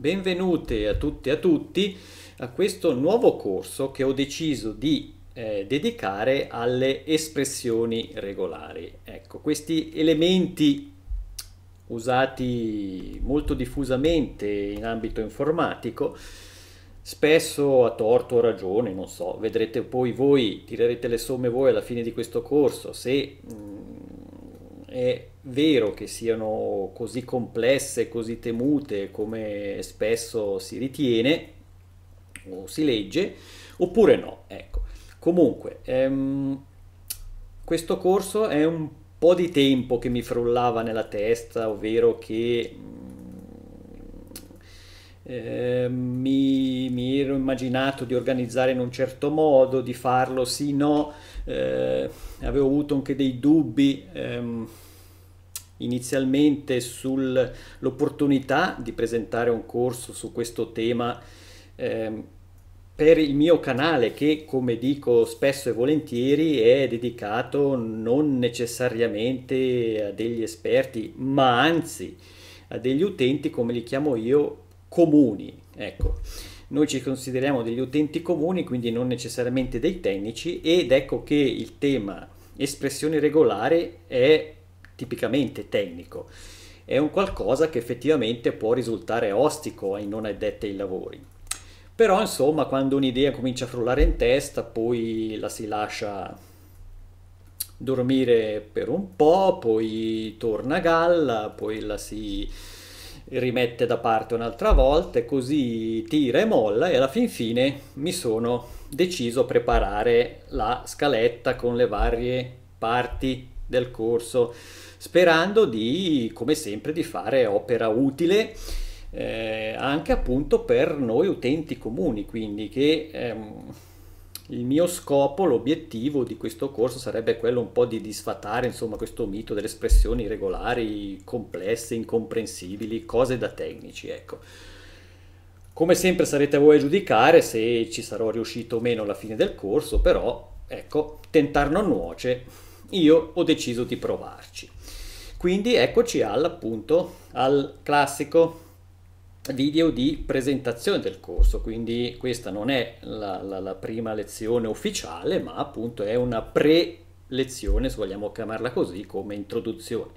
Benvenute a tutte e a tutti a questo nuovo corso che ho deciso di eh, dedicare alle espressioni regolari. Ecco, questi elementi usati molto diffusamente in ambito informatico, spesso a torto o ragione, non so, vedrete poi voi, tirerete le somme voi alla fine di questo corso, se mh, mm, è vero che siano così complesse, così temute come spesso si ritiene o si legge, oppure no. Ecco. Comunque, ehm, questo corso è un po' di tempo che mi frullava nella testa, ovvero che eh, mi, mi, ero immaginato di organizzare in un certo modo, di farlo sì, no, eh, avevo avuto anche dei dubbi. Ehm, inizialmente sull'opportunità di presentare un corso su questo tema eh, per il mio canale che come dico spesso e volentieri è dedicato non necessariamente a degli esperti ma anzi a degli utenti come li chiamo io comuni ecco noi ci consideriamo degli utenti comuni quindi non necessariamente dei tecnici ed ecco che il tema espressione regolare è tipicamente tecnico, è un qualcosa che effettivamente può risultare ostico ai non addetti ai lavori. Però insomma quando un'idea comincia a frullare in testa poi la si lascia dormire per un po', poi torna a galla, poi la si rimette da parte un'altra volta e così tira e molla e alla fin fine mi sono deciso a preparare la scaletta con le varie parti del corso sperando di, come sempre, di fare opera utile. Eh, anche appunto per noi utenti comuni, quindi che ehm, il mio scopo, l'obiettivo di questo corso sarebbe quello un po' di disfatare insomma questo mito delle espressioni irregolari, complesse, incomprensibili, cose da tecnici, ecco. Come sempre sarete voi a giudicare se ci sarò riuscito o meno alla fine del corso, però ecco, tentar non nuoce, io ho deciso di provarci. Quindi eccoci appunto al classico video di presentazione del corso, quindi questa non è la, la, la prima lezione ufficiale, ma appunto è una pre-lezione, se vogliamo chiamarla così, come introduzione.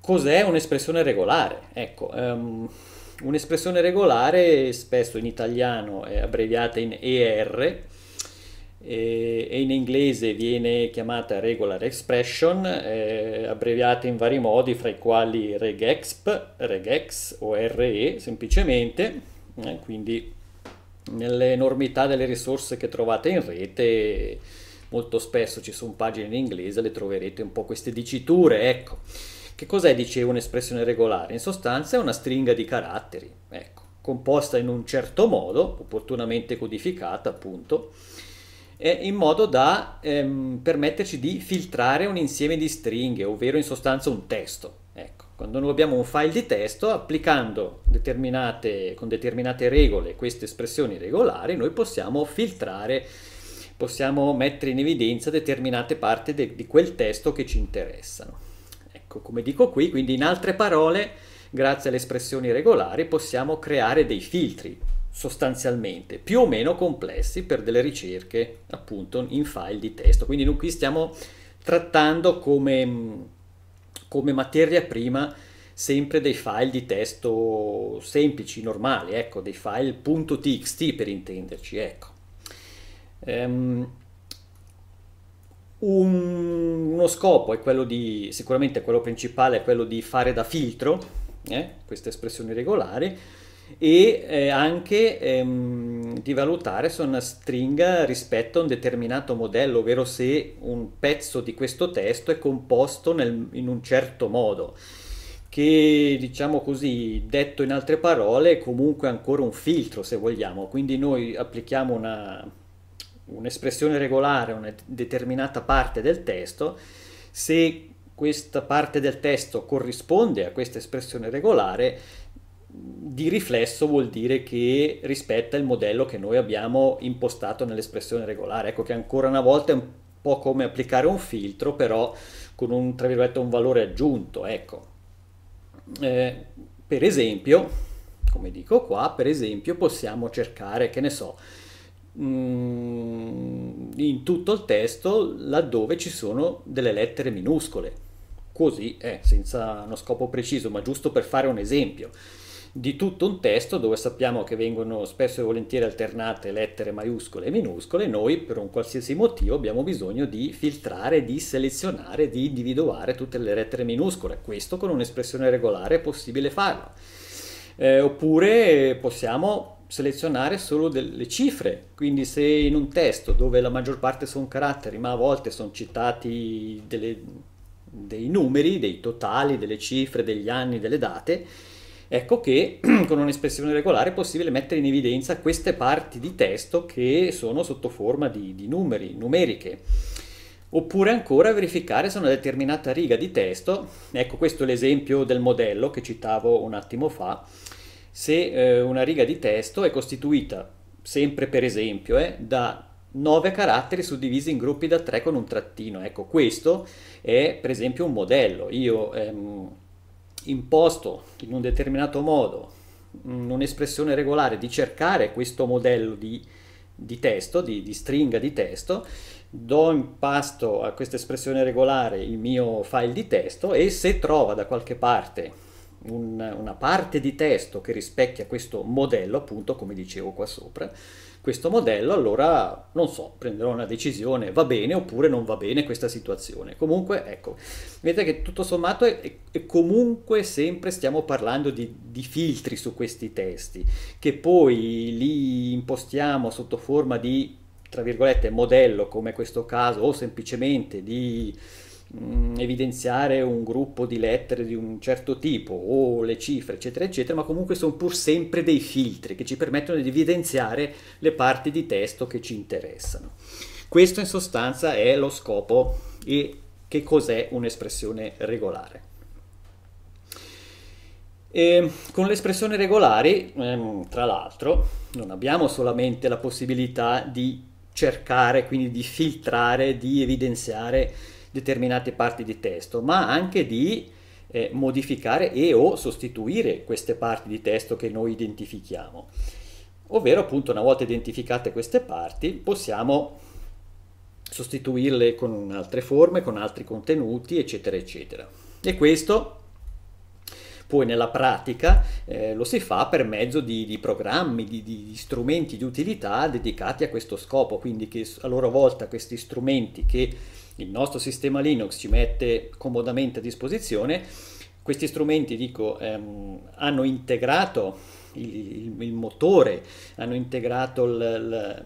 Cos'è un'espressione regolare? Ecco, um, un'espressione regolare spesso in italiano è abbreviata in ER, e, in inglese viene chiamata regular expression, eh, abbreviata in vari modi, fra i quali regexp, regex o RE semplicemente, eh, quindi nell'enormità delle risorse che trovate in rete molto spesso ci sono pagine in inglese, le troverete un po' queste diciture, ecco. Che cos'è, dicevo, un'espressione regolare? In sostanza è una stringa di caratteri, ecco, composta in un certo modo, opportunamente codificata appunto, eh, in modo da ehm, permetterci di filtrare un insieme di stringhe, ovvero in sostanza un testo. Ecco, quando noi abbiamo un file di testo, applicando determinate, con determinate regole queste espressioni regolari, noi possiamo filtrare, possiamo mettere in evidenza determinate parti de, di quel testo che ci interessano. Ecco, come dico qui, quindi in altre parole, grazie alle espressioni regolari possiamo creare dei filtri sostanzialmente più o meno complessi per delle ricerche appunto in file di testo. Quindi noi qui stiamo trattando come, come materia prima sempre dei file di testo semplici, normali, ecco, dei file .txt per intenderci, ecco. Um, un, uno scopo è quello di, sicuramente quello principale è quello di fare da filtro, eh, queste espressioni regolari, e eh, anche ehm, di valutare se una stringa rispetta un determinato modello, ovvero se un pezzo di questo testo è composto nel, in un certo modo, che diciamo così, detto in altre parole, è comunque ancora un filtro se vogliamo, quindi noi applichiamo una, un'espressione regolare a una determinata parte del testo, se questa parte del testo corrisponde a questa espressione regolare, di riflesso vuol dire che rispetta il modello che noi abbiamo impostato nell'espressione regolare. Ecco che ancora una volta è un po' come applicare un filtro, però con un, un valore aggiunto. Ecco. Eh, per esempio, come dico qua, per esempio possiamo cercare, che ne so, mm, in tutto il testo laddove ci sono delle lettere minuscole. Così, eh, senza uno scopo preciso, ma giusto per fare un esempio di tutto un testo dove sappiamo che vengono spesso e volentieri alternate lettere maiuscole e minuscole, noi per un qualsiasi motivo abbiamo bisogno di filtrare, di selezionare, di individuare tutte le lettere minuscole. Questo con un'espressione regolare è possibile farlo. Eh, oppure possiamo selezionare solo delle cifre, quindi se in un testo dove la maggior parte sono caratteri, ma a volte sono citati delle, dei numeri, dei totali, delle cifre, degli anni, delle date, Ecco che con un'espressione regolare è possibile mettere in evidenza queste parti di testo che sono sotto forma di, di numeri, numeriche. Oppure ancora verificare se una determinata riga di testo, ecco questo è l'esempio del modello che citavo un attimo fa, se eh, una riga di testo è costituita, sempre per esempio, eh, da 9 caratteri suddivisi in gruppi da 3 con un trattino. Ecco, questo è per esempio un modello. Io ehm, imposto in un determinato modo mm, un'espressione regolare di cercare questo modello di, di testo, di, di, stringa di testo, do impasto a questa espressione regolare il mio file di testo e se trova da qualche parte un, una parte di testo che rispecchia questo modello, appunto, come dicevo qua sopra, questo modello, allora non so, prenderò una decisione, va bene oppure non va bene questa situazione. Comunque, ecco, vedete che tutto sommato è, è comunque sempre stiamo parlando di, di, filtri su questi testi, che poi li impostiamo sotto forma di, tra virgolette, modello, come questo caso, o semplicemente di Mm, evidenziare un gruppo di lettere di un certo tipo o le cifre, eccetera, eccetera, ma comunque sono pur sempre dei filtri che ci permettono di evidenziare le parti di testo che ci interessano. Questo in sostanza è lo scopo e che cos'è un'espressione regolare. E con l'espressione regolare ehm, tra l'altro, non abbiamo solamente la possibilità di cercare, quindi di filtrare, di evidenziare determinate parti di testo, ma anche di eh, modificare e o sostituire queste parti di testo che noi identifichiamo. Ovvero appunto una volta identificate queste parti possiamo sostituirle con altre forme, con altri contenuti, eccetera, eccetera. E questo poi nella pratica eh, lo si fa per mezzo di, di programmi, di, di, strumenti di utilità dedicati a questo scopo, quindi che a loro volta questi strumenti che il nostro sistema Linux ci mette comodamente a disposizione. Questi strumenti, dico, ehm, hanno integrato il, il, il, motore, hanno integrato il,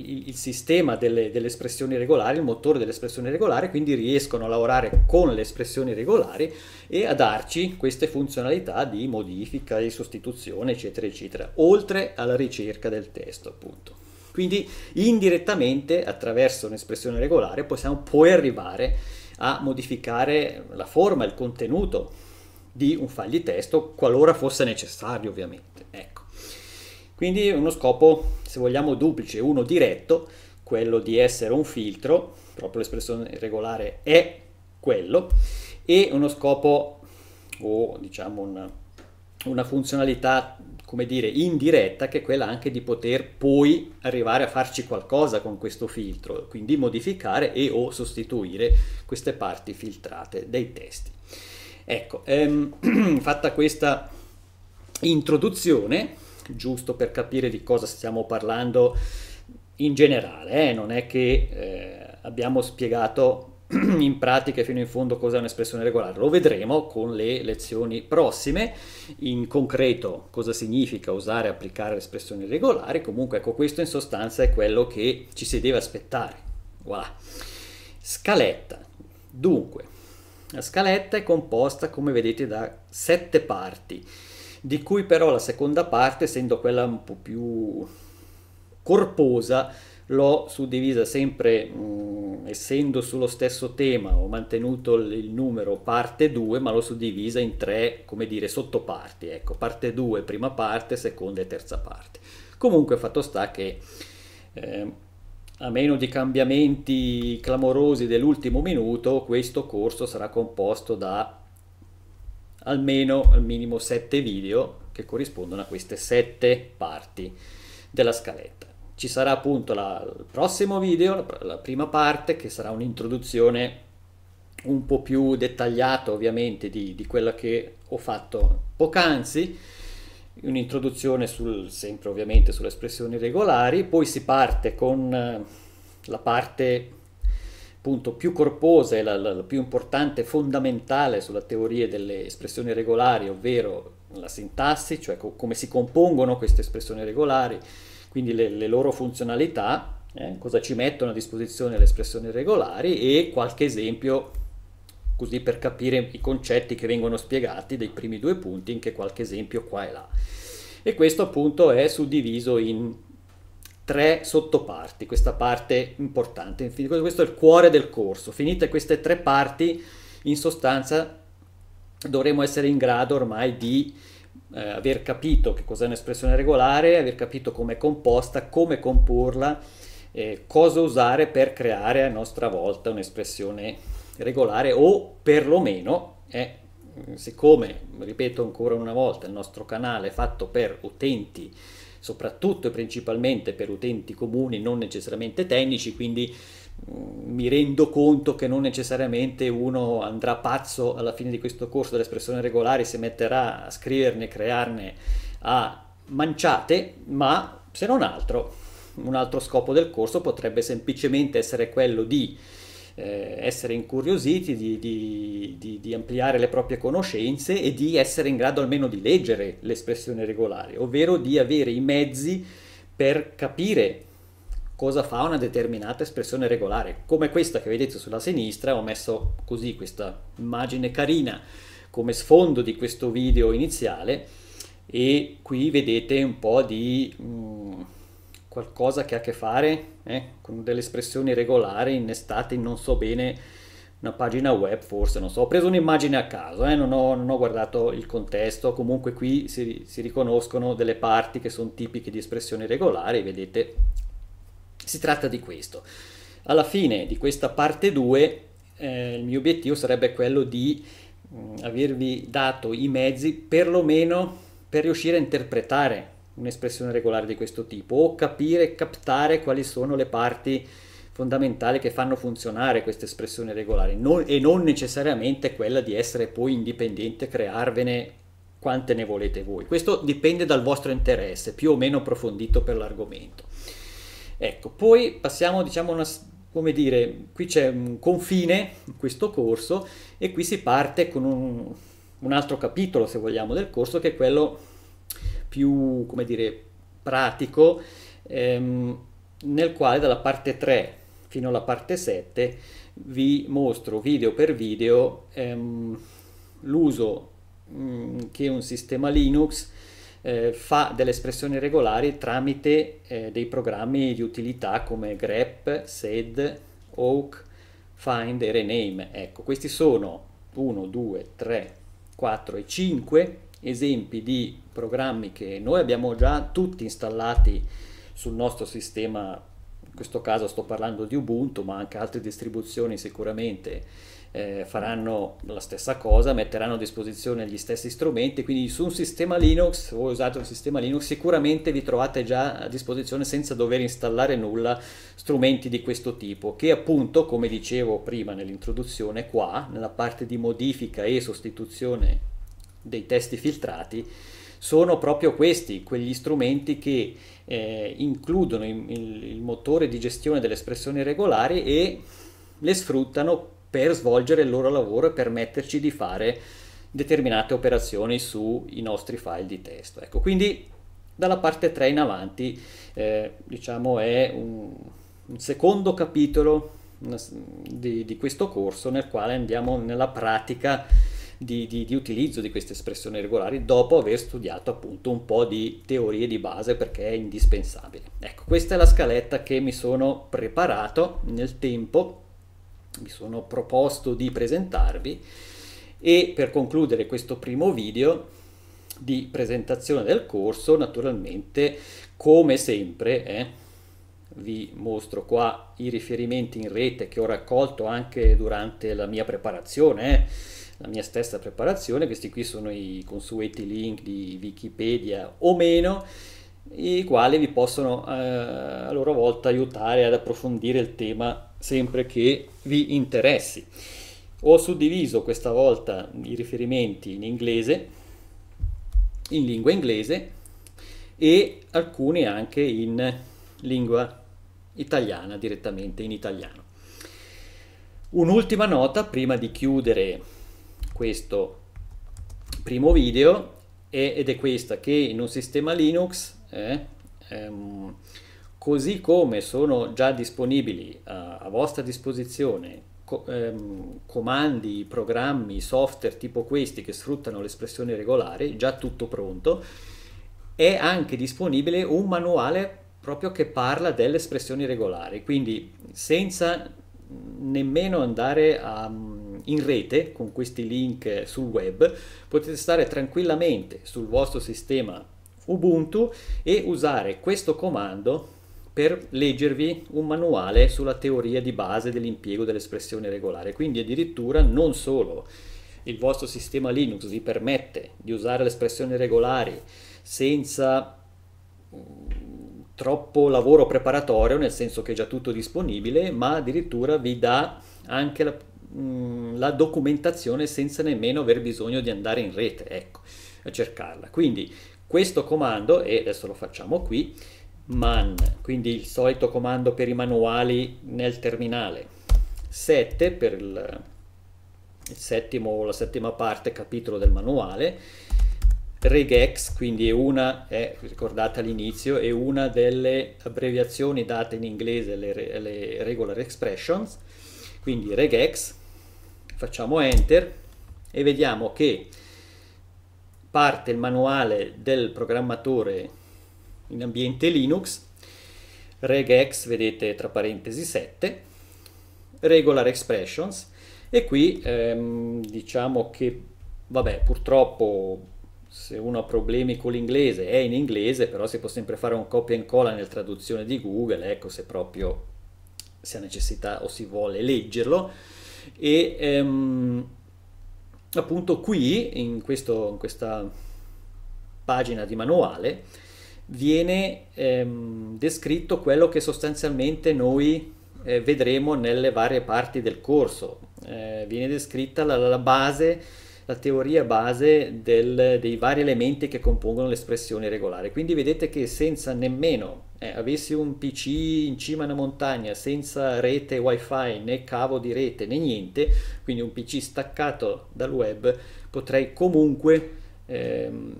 il sistema delle, delle, espressioni regolari, il motore delle espressioni regolari, quindi riescono a lavorare con le espressioni regolari e a darci queste funzionalità di modifica, di sostituzione, eccetera, eccetera, oltre alla ricerca del testo, appunto. Quindi indirettamente, attraverso un'espressione regolare, possiamo poi arrivare a modificare la forma, il contenuto di un file di testo, qualora fosse necessario ovviamente. Ecco. Quindi uno scopo, se vogliamo, duplice, uno diretto, quello di essere un filtro, proprio l'espressione regolare è quello, e uno scopo o diciamo una, una funzionalità come dire, indiretta, che è quella anche di poter poi arrivare a farci qualcosa con questo filtro, quindi modificare e o sostituire queste parti filtrate dei testi. Ecco, ehm, fatta questa introduzione, giusto per capire di cosa stiamo parlando in generale, eh, non è che eh, abbiamo spiegato in pratica fino in fondo cos'è un'espressione regolare. Lo vedremo con le lezioni prossime, in concreto cosa significa usare e applicare l'espressione regolare. comunque ecco questo in sostanza è quello che ci si deve aspettare. Voilà. Scaletta. Dunque, la scaletta è composta come vedete da sette parti, di cui però la seconda parte, essendo quella un po' più corposa, l'ho suddivisa sempre mh, mm, essendo sullo stesso tema ho mantenuto il numero parte 2 ma l'ho suddivisa in tre come dire sottoparti ecco parte 2 prima parte seconda e terza parte comunque fatto sta che eh, a meno di cambiamenti clamorosi dell'ultimo minuto questo corso sarà composto da almeno al minimo 7 video che corrispondono a queste 7 parti della scaletta ci sarà appunto la, il prossimo video, la, la prima parte, che sarà un'introduzione un po' più dettagliata ovviamente di, di quella che ho fatto poc'anzi, un'introduzione sul, sempre ovviamente sulle espressioni regolari, poi si parte con eh, la parte appunto più corposa e la, la, la più importante, fondamentale sulla teoria delle espressioni regolari, ovvero la sintassi, cioè co- come si compongono queste espressioni regolari, quindi le, le loro funzionalità, eh, cosa ci mettono a disposizione le espressioni regolari e qualche esempio così per capire i concetti che vengono spiegati dei primi due punti, anche qualche esempio qua e là. E questo appunto è suddiviso in tre sottoparti, questa parte importante, questo è il cuore del corso. Finite queste tre parti, in sostanza dovremmo essere in grado ormai di eh, aver capito che cos'è un'espressione regolare, aver capito come è composta, come comporla, eh, cosa usare per creare a nostra volta un'espressione regolare o perlomeno, eh, siccome, ripeto ancora una volta, il nostro canale è fatto per utenti, soprattutto e principalmente per utenti comuni, non necessariamente tecnici, quindi mi rendo conto che non necessariamente uno andrà pazzo alla fine di questo corso delle espressioni regolari si metterà a scriverne, crearne a manciate, ma se non altro, un altro scopo del corso potrebbe semplicemente essere quello di eh, essere incuriositi, di, di, di, di, ampliare le proprie conoscenze e di essere in grado almeno di leggere le espressioni regolari, ovvero di avere i mezzi per capire cosa fa una determinata espressione regolare, come questa che vedete sulla sinistra, ho messo così questa immagine carina come sfondo di questo video iniziale e qui vedete un po' di mh, mm, qualcosa che ha a che fare eh, con delle espressioni regolari innestate in non so bene una pagina web forse, non so, ho preso un'immagine a caso, eh, non, ho, non, ho, guardato il contesto, comunque qui si, si riconoscono delle parti che sono tipiche di espressioni regolari, vedete si tratta di questo. Alla fine di questa parte 2 eh, il mio obiettivo sarebbe quello di mh, mm, avervi dato i mezzi perlomeno per riuscire a interpretare un'espressione regolare di questo tipo o capire, captare quali sono le parti fondamentali che fanno funzionare questa espressione regolare non, e non necessariamente quella di essere poi indipendente, crearvene quante ne volete voi. Questo dipende dal vostro interesse, più o meno approfondito per l'argomento. Ecco, poi passiamo, diciamo, una, come dire, qui c'è un confine in questo corso e qui si parte con un, un altro capitolo, se vogliamo, del corso che è quello più, come dire, pratico, ehm, nel quale dalla parte 3 fino alla parte 7 vi mostro video per video ehm, l'uso mm, che un sistema Linux eh, fa delle espressioni regolari tramite eh, dei programmi di utilità come grep, sed, oak, find e rename. Ecco, questi sono 1, 2, 3, 4 e 5 esempi di programmi che noi abbiamo già tutti installati sul nostro sistema questo caso sto parlando di Ubuntu, ma anche altre distribuzioni sicuramente eh, faranno la stessa cosa, metteranno a disposizione gli stessi strumenti, quindi su un sistema Linux, voi usate un sistema Linux, sicuramente vi trovate già a disposizione senza dover installare nulla strumenti di questo tipo, che appunto, come dicevo prima nell'introduzione, qua nella parte di modifica e sostituzione dei testi filtrati, sono proprio questi, quegli strumenti che eh, includono il, il motore di gestione delle espressioni regolari e le sfruttano per svolgere il loro lavoro e permetterci di fare determinate operazioni sui nostri file di testo. Ecco, quindi dalla parte 3 in avanti, eh, diciamo, è un, un secondo capitolo di, di, questo corso nel quale andiamo nella pratica di, di, di utilizzo di queste espressioni regolari dopo aver studiato appunto un po' di teorie di base perché è indispensabile. Ecco, questa è la scaletta che mi sono preparato nel tempo, mi sono proposto di presentarvi e per concludere questo primo video di presentazione del corso naturalmente come sempre eh, vi mostro qua i riferimenti in rete che ho raccolto anche durante la mia preparazione eh, la mia stessa preparazione, questi qui sono i consueti link di Wikipedia o meno, i quali vi possono eh, a loro volta aiutare ad approfondire il tema sempre che vi interessi. Ho suddiviso questa volta i riferimenti in inglese, in lingua inglese e alcuni anche in lingua italiana, direttamente in italiano. Un'ultima nota prima di chiudere questo primo video ed è questa che in un sistema Linux eh, ehm, così come sono già disponibili a, a vostra disposizione co ehm, comandi, programmi, software tipo questi che sfruttano l'espressione regolare, già tutto pronto, è anche disponibile un manuale proprio che parla delle espressioni regolari, quindi senza nemmeno andare a in rete con questi link sul web, potete stare tranquillamente sul vostro sistema Ubuntu e usare questo comando per leggervi un manuale sulla teoria di base dell'impiego dell'espressione regolare. Quindi addirittura non solo il vostro sistema Linux vi permette di usare le espressioni regolari senza mm, troppo lavoro preparatorio, nel senso che è già tutto disponibile, ma addirittura vi dà anche la Mm, la documentazione senza nemmeno aver bisogno di andare in rete, ecco, a cercarla. Quindi questo comando, e adesso lo facciamo qui, man, quindi il solito comando per i manuali nel terminale, 7 per il, il settimo, la settima parte capitolo del manuale, regex, quindi è una, eh, ricordate all'inizio, è una delle abbreviazioni date in inglese, le, le regular expressions, quindi regex, facciamo enter e vediamo che parte il manuale del programmatore in ambiente Linux regex vedete tra parentesi 7 regular expressions e qui ehm, diciamo che vabbè purtroppo se uno ha problemi con l'inglese è in inglese però si può sempre fare un copia e incolla nel traduzione di google ecco se proprio si ha necessità o si vuole leggerlo e ehm, appunto qui in, questo, in, questa pagina di manuale viene ehm, descritto quello che sostanzialmente noi eh, vedremo nelle varie parti del corso eh, viene descritta la, la, base la teoria base del, dei vari elementi che compongono l'espressione regolare quindi vedete che senza nemmeno eh, avessi un PC in cima a una montagna senza rete wifi né cavo di rete né niente, quindi un PC staccato dal web, potrei comunque ehm,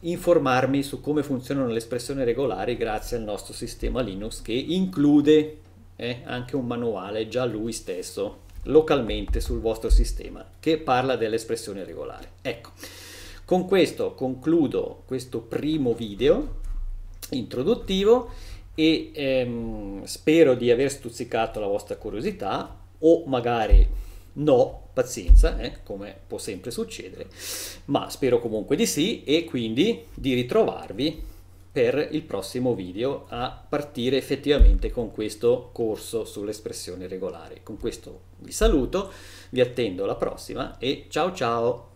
informarmi su come funzionano le espressioni regolari grazie al nostro sistema Linux che include eh, anche un manuale già lui stesso localmente sul vostro sistema che parla delle espressioni regolari. Ecco, con questo concludo questo primo video introduttivo e ehm, spero di aver stuzzicato la vostra curiosità o magari no, pazienza, eh, come può sempre succedere, ma spero comunque di sì e quindi di ritrovarvi per il prossimo video a partire effettivamente con questo corso sull'espressione regolare. Con questo vi saluto, vi attendo alla prossima e ciao ciao!